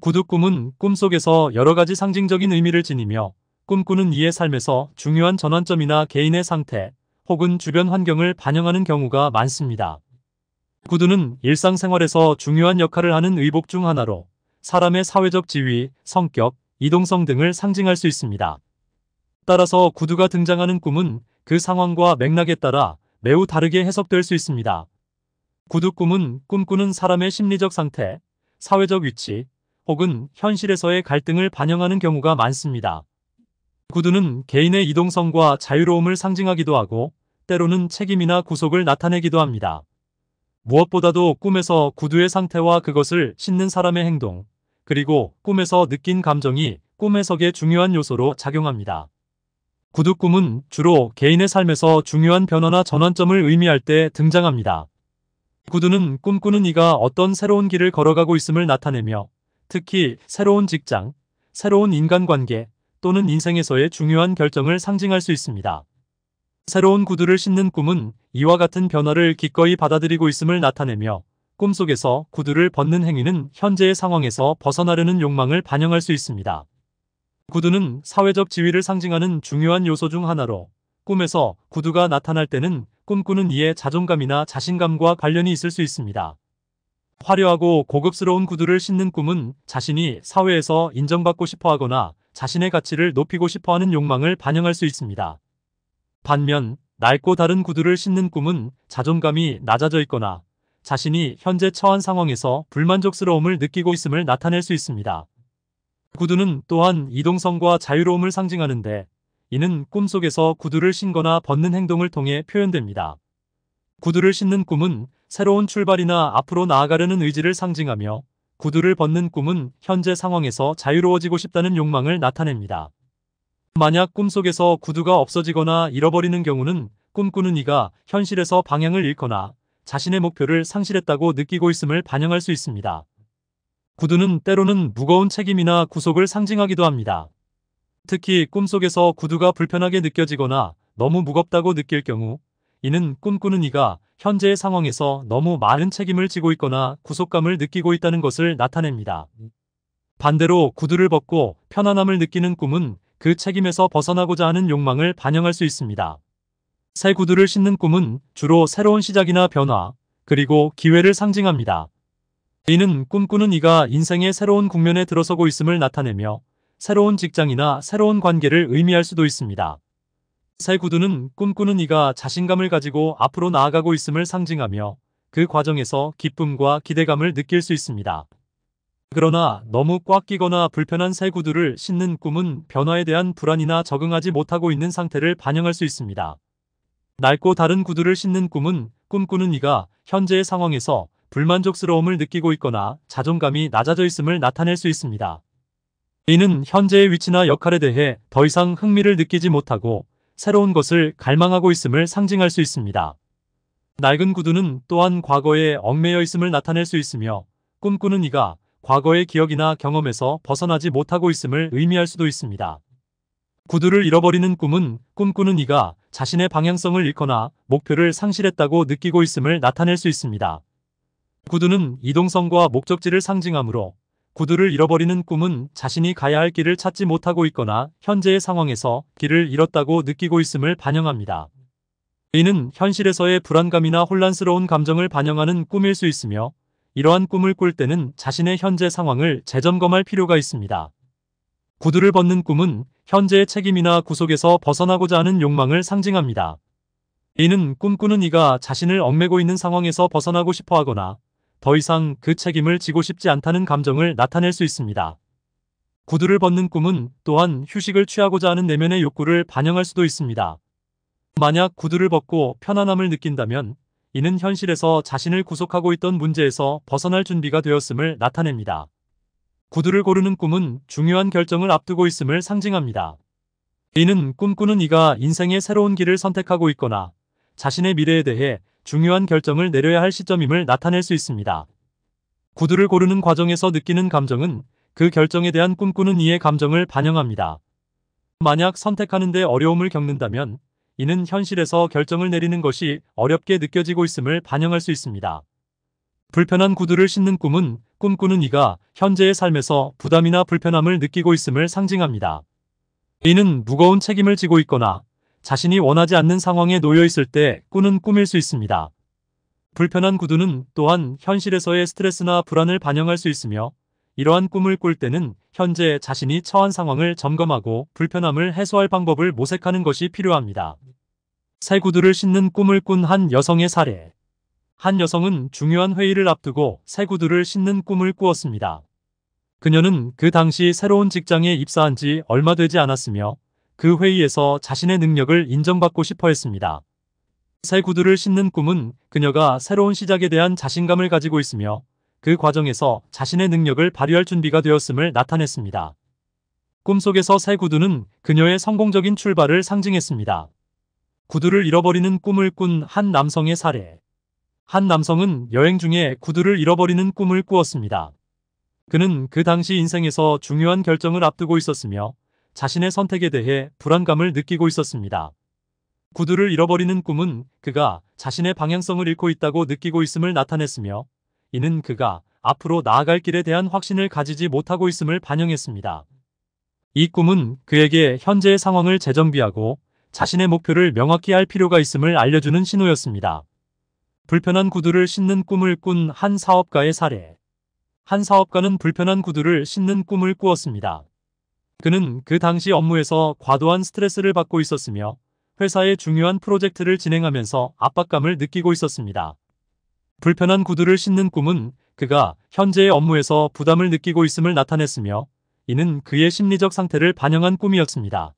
구두꿈은 꿈속에서 여러가지 상징적인 의미를 지니며 꿈꾸는 이의 삶에서 중요한 전환점이나 개인의 상태 혹은 주변 환경을 반영하는 경우가 많습니다. 구두는 일상생활에서 중요한 역할을 하는 의복 중 하나로 사람의 사회적 지위, 성격, 이동성 등을 상징할 수 있습니다. 따라서 구두가 등장하는 꿈은 그 상황과 맥락에 따라 매우 다르게 해석될 수 있습니다. 구두 꿈은 꿈꾸는 사람의 심리적 상태, 사회적 위치, 혹은 현실에서의 갈등을 반영하는 경우가 많습니다. 구두는 개인의 이동성과 자유로움을 상징하기도 하고 때로는 책임이나 구속을 나타내기도 합니다. 무엇보다도 꿈에서 구두의 상태와 그것을 신는 사람의 행동, 그리고 꿈에서 느낀 감정이 꿈 해석의 중요한 요소로 작용합니다. 구두 꿈은 주로 개인의 삶에서 중요한 변화나 전환점을 의미할 때 등장합니다. 구두는 꿈꾸는 이가 어떤 새로운 길을 걸어가고 있음을 나타내며 특히 새로운 직장, 새로운 인간관계 또는 인생에서의 중요한 결정을 상징할 수 있습니다. 새로운 구두를 신는 꿈은 이와 같은 변화를 기꺼이 받아들이고 있음을 나타내며 꿈속에서 구두를 벗는 행위는 현재의 상황에서 벗어나려는 욕망을 반영할 수 있습니다. 구두는 사회적 지위를 상징하는 중요한 요소 중 하나로 꿈에서 구두가 나타날 때는 꿈꾸는 이의 자존감이나 자신감과 관련이 있을 수 있습니다. 화려하고 고급스러운 구두를 신는 꿈은 자신이 사회에서 인정받고 싶어 하거나 자신의 가치를 높이고 싶어 하는 욕망을 반영할 수 있습니다. 반면 낡고 다른 구두를 신는 꿈은 자존감이 낮아져 있거나 자신이 현재 처한 상황에서 불만족스러움을 느끼고 있음을 나타낼 수 있습니다. 구두는 또한 이동성과 자유로움을 상징하는데 이는 꿈속에서 구두를 신거나 벗는 행동을 통해 표현됩니다. 구두를 신는 꿈은 새로운 출발이나 앞으로 나아가려는 의지를 상징하며 구두를 벗는 꿈은 현재 상황에서 자유로워지고 싶다는 욕망을 나타냅니다. 만약 꿈속에서 구두가 없어지거나 잃어버리는 경우는 꿈꾸는 이가 현실에서 방향을 잃거나 자신의 목표를 상실했다고 느끼고 있음을 반영할 수 있습니다. 구두는 때로는 무거운 책임이나 구속을 상징하기도 합니다. 특히 꿈속에서 구두가 불편하게 느껴지거나 너무 무겁다고 느낄 경우 이는 꿈꾸는 이가 현재의 상황에서 너무 많은 책임을 지고 있거나 구속감을 느끼고 있다는 것을 나타냅니다. 반대로 구두를 벗고 편안함을 느끼는 꿈은 그 책임에서 벗어나고자 하는 욕망을 반영할 수 있습니다. 새 구두를 신는 꿈은 주로 새로운 시작이나 변화, 그리고 기회를 상징합니다. 이는 꿈꾸는 이가 인생의 새로운 국면에 들어서고 있음을 나타내며 새로운 직장이나 새로운 관계를 의미할 수도 있습니다. 살구두는 꿈꾸는 이가 자신감을 가지고 앞으로 나아가고 있음을 상징하며 그 과정에서 기쁨과 기대감을 느낄 수 있습니다. 그러나 너무 꽉 끼거나 불편한 살구두를 신는 꿈은 변화에 대한 불안이나 적응하지 못하고 있는 상태를 반영할 수 있습니다. 낡고 다른 구두를 신는 꿈은 꿈꾸는 이가 현재의 상황에서 불만족스러움을 느끼고 있거나 자존감이 낮아져 있음을 나타낼 수 있습니다. 이는 현재의 위치나 역할에 대해 더 이상 흥미를 느끼지 못하고 새로운 것을 갈망하고 있음을 상징할 수 있습니다. 낡은 구두는 또한 과거에 얽매여 있음을 나타낼 수 있으며 꿈꾸는 이가 과거의 기억이나 경험에서 벗어나지 못하고 있음을 의미할 수도 있습니다. 구두를 잃어버리는 꿈은 꿈꾸는 이가 자신의 방향성을 잃거나 목표를 상실했다고 느끼고 있음을 나타낼 수 있습니다. 구두는 이동성과 목적지를 상징하므로 구두를 잃어버리는 꿈은 자신이 가야 할 길을 찾지 못하고 있거나 현재의 상황에서 길을 잃었다고 느끼고 있음을 반영합니다. 이는 현실에서의 불안감이나 혼란스러운 감정을 반영하는 꿈일 수 있으며 이러한 꿈을 꿀 때는 자신의 현재 상황을 재점검할 필요가 있습니다. 구두를 벗는 꿈은 현재의 책임이나 구속에서 벗어나고자 하는 욕망을 상징합니다. 이는 꿈꾸는 이가 자신을 얽매고 있는 상황에서 벗어나고 싶어 하거나 더 이상 그 책임을 지고 싶지 않다는 감정을 나타낼 수 있습니다. 구두를 벗는 꿈은 또한 휴식을 취하고자 하는 내면의 욕구를 반영할 수도 있습니다. 만약 구두를 벗고 편안함을 느낀다면 이는 현실에서 자신을 구속하고 있던 문제에서 벗어날 준비가 되었음을 나타냅니다. 구두를 고르는 꿈은 중요한 결정을 앞두고 있음을 상징합니다. 이는 꿈꾸는 이가 인생의 새로운 길을 선택하고 있거나 자신의 미래에 대해 중요한 결정을 내려야 할 시점임을 나타낼 수 있습니다. 구두를 고르는 과정에서 느끼는 감정은 그 결정에 대한 꿈꾸는 이의 감정을 반영합니다. 만약 선택하는데 어려움을 겪는다면 이는 현실에서 결정을 내리는 것이 어렵게 느껴지고 있음을 반영할 수 있습니다. 불편한 구두를 신는 꿈은 꿈꾸는 이가 현재의 삶에서 부담이나 불편함을 느끼고 있음을 상징합니다. 이는 무거운 책임을 지고 있거나 자신이 원하지 않는 상황에 놓여 있을 때 꾸는 꿈일 수 있습니다. 불편한 구두는 또한 현실에서의 스트레스나 불안을 반영할 수 있으며 이러한 꿈을 꿀 때는 현재 자신이 처한 상황을 점검하고 불편함을 해소할 방법을 모색하는 것이 필요합니다. 새 구두를 신는 꿈을 꾼 한 여성의 사례 한 여성은 중요한 회의를 앞두고 새 구두를 신는 꿈을 꾸었습니다. 그녀는 그 당시 새로운 직장에 입사한 지 얼마 되지 않았으며 그 회의에서 자신의 능력을 인정받고 싶어 했습니다. 새 구두를 신는 꿈은 그녀가 새로운 시작에 대한 자신감을 가지고 있으며 그 과정에서 자신의 능력을 발휘할 준비가 되었음을 나타냈습니다. 꿈속에서 새 구두는 그녀의 성공적인 출발을 상징했습니다. 구두를 잃어버리는 꿈을 꾼 한 남성의 사례 한 남성은 여행 중에 구두를 잃어버리는 꿈을 꾸었습니다. 그는 그 당시 인생에서 중요한 결정을 앞두고 있었으며 자신의 선택에 대해 불안감을 느끼고 있었습니다. 구두를 잃어버리는 꿈은 그가 자신의 방향성을 잃고 있다고 느끼고 있음을 나타냈으며 이는 그가 앞으로 나아갈 길에 대한 확신을 가지지 못하고 있음을 반영했습니다. 이 꿈은 그에게 현재의 상황을 재정비하고 자신의 목표를 명확히 할 필요가 있음을 알려주는 신호였습니다. 불편한 구두를 신는 꿈을 꾼 한 사업가의 사례 한 사업가는 불편한 구두를 신는 꿈을 꾸었습니다. 그는 그 당시 업무에서 과도한 스트레스를 받고 있었으며 회사의 중요한 프로젝트를 진행하면서 압박감을 느끼고 있었습니다. 불편한 구두를 신는 꿈은 그가 현재의 업무에서 부담을 느끼고 있음을 나타냈으며 이는 그의 심리적 상태를 반영한 꿈이었습니다.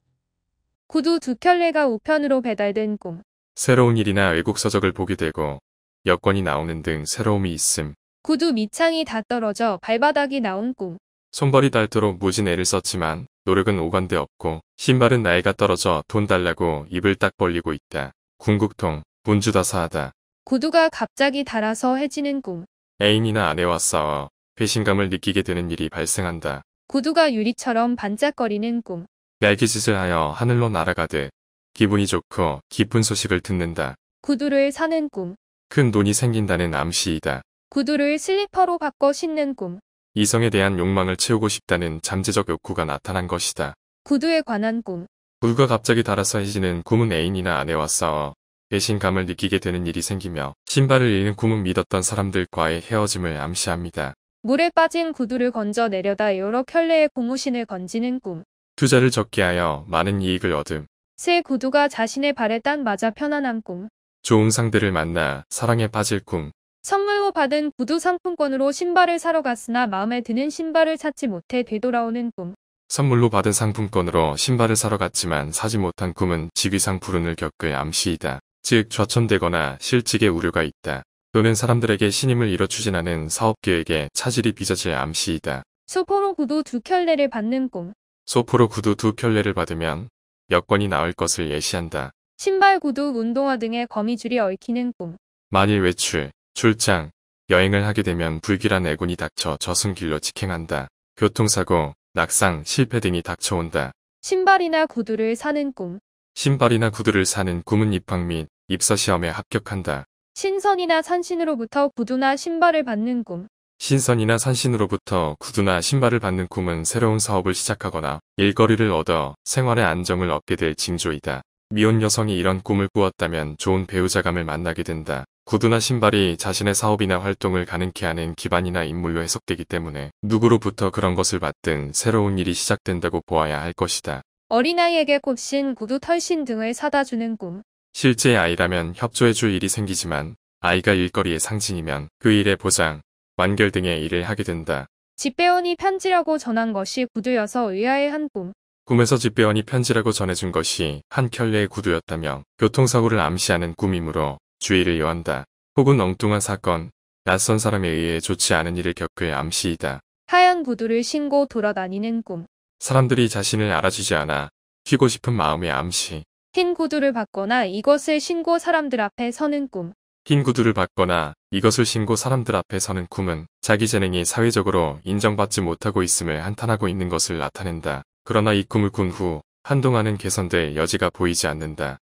구두 두 켤레가 우편으로 배달된 꿈. 새로운 일이나 외국 서적을 보게 되고 여건이 나오는 등 새로움이 있음. 구두 밑창이 다 떨어져 발바닥이 나온 꿈. 손발이 닳도록 무진 애를 썼지만 노력은 오간데 없고 신발은 나이가 떨어져 돈 달라고 입을 딱 벌리고 있다. 궁극통, 문주다사하다. 구두가 갑자기 달아서 해지는 꿈. 애인이나 아내와 싸워 배신감을 느끼게 되는 일이 발생한다. 구두가 유리처럼 반짝거리는 꿈. 날개짓을 하여 하늘로 날아가듯 기분이 좋고 기쁜 소식을 듣는다. 구두를 사는 꿈. 큰 돈이 생긴다는 암시이다. 구두를 슬리퍼로 바꿔 신는 꿈. 이성에 대한 욕망을 채우고 싶다는 잠재적 욕구가 나타난 것이다. 구두에 관한 꿈 불과 갑자기 달아서해지는 꿈은 애인이나 아내와 싸워 배신감을 느끼게 되는 일이 생기며 신발을 잃은 꿈은 믿었던 사람들과의 헤어짐을 암시합니다. 물에 빠진 구두를 건져 내려다 여러 켤레의 고무신을 건지는 꿈. 투자를 적게 하여 많은 이익을 얻음. 새 구두가 자신의 발에 딴 맞아 편안한 꿈. 좋은 상대를 만나 사랑에 빠질 꿈. 선물 받은 구두 상품권으로 신발을 사러 갔으나 마음에 드는 신발을 찾지 못해 되돌아오는 꿈. 선물로 받은 상품권으로 신발을 사러 갔지만 사지 못한 꿈은 직위상 불운을 겪을 암시이다. 즉 좌천되거나 실직의 우려가 있다. 또는 사람들에게 신임을 잃어 추진하는 사업계획에 차질이 빚어질 암시이다. 소포로 구두 두 켤레를 받는 꿈. 소포로 구두 두 켤레를 받으면 여권이 나을 것을 예시한다. 신발, 구두, 운동화 등의 거미줄이 얽히는 꿈. 만일 외출, 출장, 여행을 하게 되면 불길한 애군이 닥쳐 저승길로 직행한다. 교통사고, 낙상, 실패 등이 닥쳐온다. 신발이나 구두를 사는 꿈. 신발이나 구두를 사는 꿈은 입학 및 입사 시험에 합격한다. 신선이나 산신으로부터 구두나 신발을 받는 꿈. 신선이나 산신으로부터 구두나 신발을 받는 꿈은 새로운 사업을 시작하거나 일거리를 얻어 생활의 안정을 얻게 될 징조이다. 미혼 여성이 이런 꿈을 꾸었다면 좋은 배우자감을 만나게 된다. 구두나 신발이 자신의 사업이나 활동을 가능케 하는 기반이나 인물로 해석되기 때문에 누구로부터 그런 것을 받든 새로운 일이 시작된다고 보아야 할 것이다. 어린아이에게 곱신, 구두, 털신 등을 사다 주는 꿈. 실제 아이라면 협조해줄 일이 생기지만 아이가 일거리의 상징이면 그 일의 보장, 완결 등의 일을 하게 된다. 집배원이 편지라고 전한 것이 구두여서 의아해 한 꿈. 꿈에서 집배원이 편지라고 전해준 것이 한 켤레의 구두였다며 교통사고를 암시하는 꿈이므로 주의를 요한다. 혹은 엉뚱한 사건, 낯선 사람에 의해 좋지 않은 일을 겪을 암시이다. 하얀 구두를 신고 돌아다니는 꿈. 사람들이 자신을 알아주지 않아 쉬고 싶은 마음의 암시. 흰 구두를 받거나 이것을 신고 사람들 앞에 서는 꿈. 흰 구두를 받거나 이것을 신고 사람들 앞에 서는 꿈은 자기 재능이 사회적으로 인정받지 못하고 있음을 한탄하고 있는 것을 나타낸다. 그러나 이 꿈을 꾼 후 한동안은 개선될 여지가 보이지 않는다.